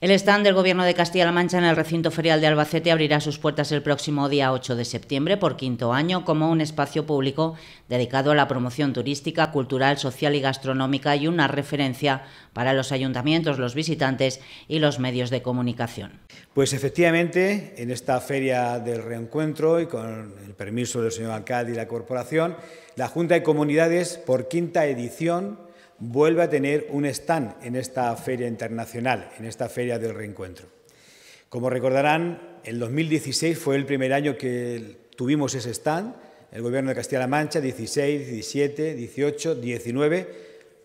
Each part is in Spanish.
El stand del Gobierno de Castilla-La Mancha en el recinto ferial de Albacete abrirá sus puertas el próximo día 8 de septiembre por quinto año como un espacio público dedicado a la promoción turística, cultural, social y gastronómica y una referencia para los ayuntamientos, los visitantes y los medios de comunicación. Pues efectivamente, en esta feria del reencuentro y con el permiso del señor alcalde y la corporación, la Junta de Comunidades por quinta edición vuelve a tener un stand en esta feria internacional, en esta feria del reencuentro. Como recordarán, el 2016 fue el primer año que tuvimos ese stand, el Gobierno de Castilla-La Mancha, 16, 17, 18, 19,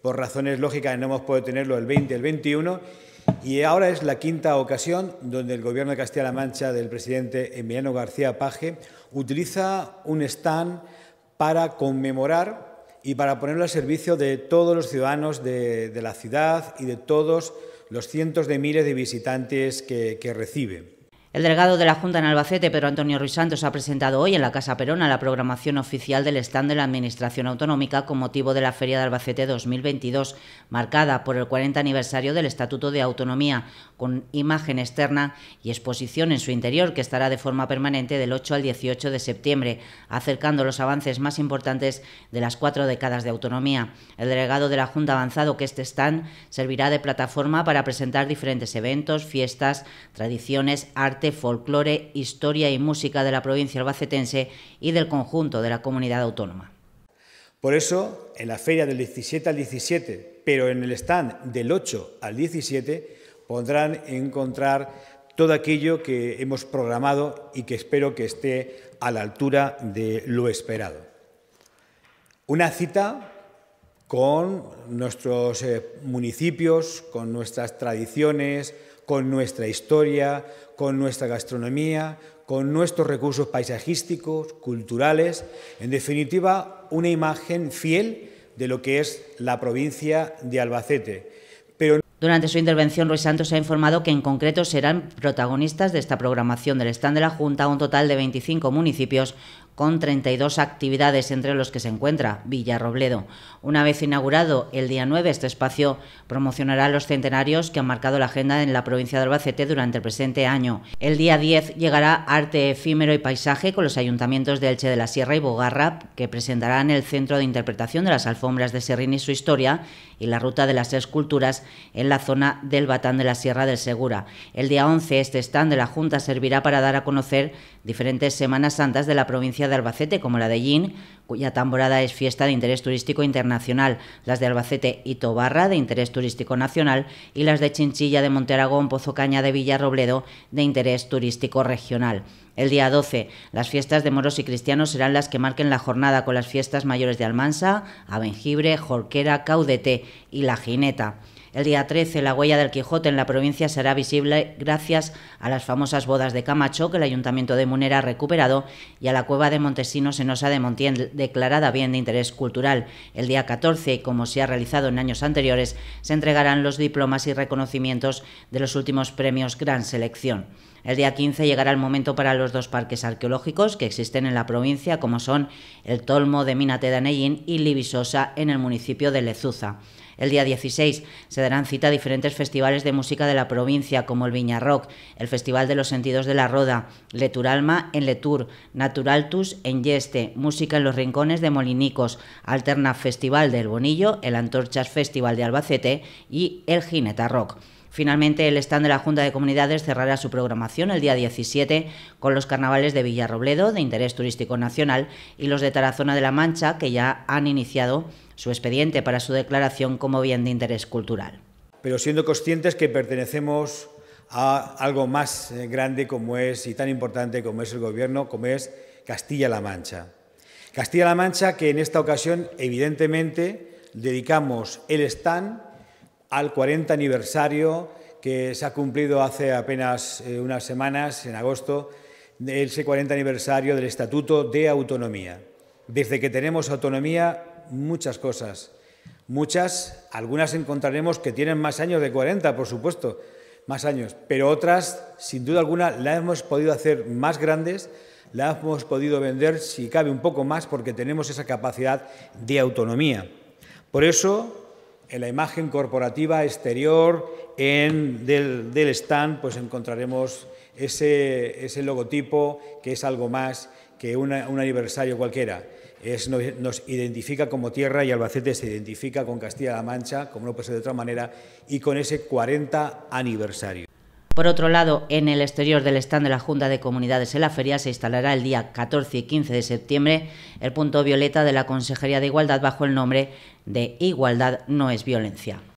por razones lógicas no hemos podido tenerlo el 20, el 21, y ahora es la quinta ocasión donde el Gobierno de Castilla-La Mancha del presidente Emiliano García Paje utiliza un stand para conmemorar y para ponerlo al servicio de todos los ciudadanos de, la ciudad y de todos los cientos de miles de visitantes que, que recibe. El delegado de la Junta en Albacete, Pedro Antonio Ruiz Santos, ha presentado hoy en la Casa Perona la programación oficial del stand de la Administración Autonómica con motivo de la Feria de Albacete 2022, marcada por el 40 aniversario del Estatuto de Autonomía, con imagen externa y exposición en su interior, que estará de forma permanente del 8 al 18 de septiembre, acercando los avances más importantes de las cuatro décadas de autonomía. El delegado de la Junta ha avanzado que este stand servirá de plataforma para presentar diferentes eventos, fiestas, tradiciones, artes... Folklore, folclore, historia y música de la provincia albacetense y del conjunto de la comunidad autónoma. Por eso, en la feria del 17 al 17, pero en el stand del 8 al 17, podrán encontrar todo aquello que hemos programado y que espero que esté a la altura de lo esperado. Una cita con nuestros eh, municipios, con nuestras tradiciones, con nuestra historia, con nuestra gastronomía, con nuestros recursos paisajísticos, culturales, en definitiva, una imagen fiel de lo que es la provincia de Albacete. Pero... Durante su intervención, Ruiz Santos ha informado que en concreto serán protagonistas de esta programación del stand de la Junta un total de 25 municipios con 32 actividades entre los que se encuentra Villarrobledo. Una vez inaugurado el día 9, este espacio promocionará los centenarios que han marcado la agenda en la provincia de Albacete durante el presente año. El día 10 llegará arte efímero y paisaje con los ayuntamientos de Elche de la Sierra y Bogarra, que presentarán el Centro de Interpretación de las Alfombras de Serrín y su historia y la Ruta de las Esculturas en la zona del Batán de la Sierra del Segura. El día 11, este stand de la Junta servirá para dar a conocer diferentes Semanas Santas de la provincia de Albacete como la de Yin, cuya tamborada es fiesta de interés turístico internacional, las de Albacete y Tobarra de interés turístico nacional y las de Chinchilla de Monteragón, Pozocaña de Villarrobledo de interés turístico regional. El día 12, las fiestas de moros y cristianos serán las que marquen la jornada con las fiestas mayores de Almansa, Avengibre, Jorquera, Caudete y La Jineta. El día 13 la huella del Quijote en la provincia será visible gracias a las famosas bodas de Camacho que el Ayuntamiento de Munera ha recuperado y a la cueva de Montesinos en Osa de Montiel declarada bien de interés cultural. El día 14, como se ha realizado en años anteriores, se entregarán los diplomas y reconocimientos de los últimos premios Gran Selección. El día 15 llegará el momento para los dos parques arqueológicos que existen en la provincia, como son el Tolmo de de Neillín y Libisosa en el municipio de Lezuza. El día 16 se darán cita a diferentes festivales de música de la provincia, como el Rock, el Festival de los Sentidos de la Roda, Leturalma en Letur, Naturaltus en Yeste, Música en los Rincones de Molinicos, Alterna Festival del Bonillo, el Antorchas Festival de Albacete y el Gineta Rock. Finalmente, el stand de la Junta de Comunidades cerrará su programación el día 17 con los carnavales de Villarrobledo, de interés turístico nacional, y los de Tarazona de la Mancha, que ya han iniciado su expediente para su declaración como bien de interés cultural. Pero siendo conscientes que pertenecemos a algo más eh, grande como es y tan importante como es el Gobierno, como es Castilla-La Mancha. Castilla-La Mancha que en esta ocasión evidentemente dedicamos el stand al 40 aniversario que se ha cumplido hace apenas eh, unas semanas, en agosto, ese 40 aniversario del Estatuto de Autonomía. Desde que tenemos autonomía, muchas cosas. Muchas, algunas encontraremos que tienen más años de 40, por supuesto, más años, pero otras, sin duda alguna, las hemos podido hacer más grandes, las hemos podido vender, si cabe, un poco más, porque tenemos esa capacidad de autonomía. Por eso, en la imagen corporativa exterior del, stand, pues encontraremos ese, ese, logotipo que es algo más que un aniversario cualquiera. Es, nos, nos, identifica como tierra y Albacete se identifica con Castilla-La Mancha, como no puede ser de otra manera, y con ese 40 aniversario. Por otro lado, en el exterior del stand de la Junta de Comunidades en la feria se instalará el día 14 y 15 de septiembre el punto violeta de la Consejería de Igualdad bajo el nombre de Igualdad no es violencia.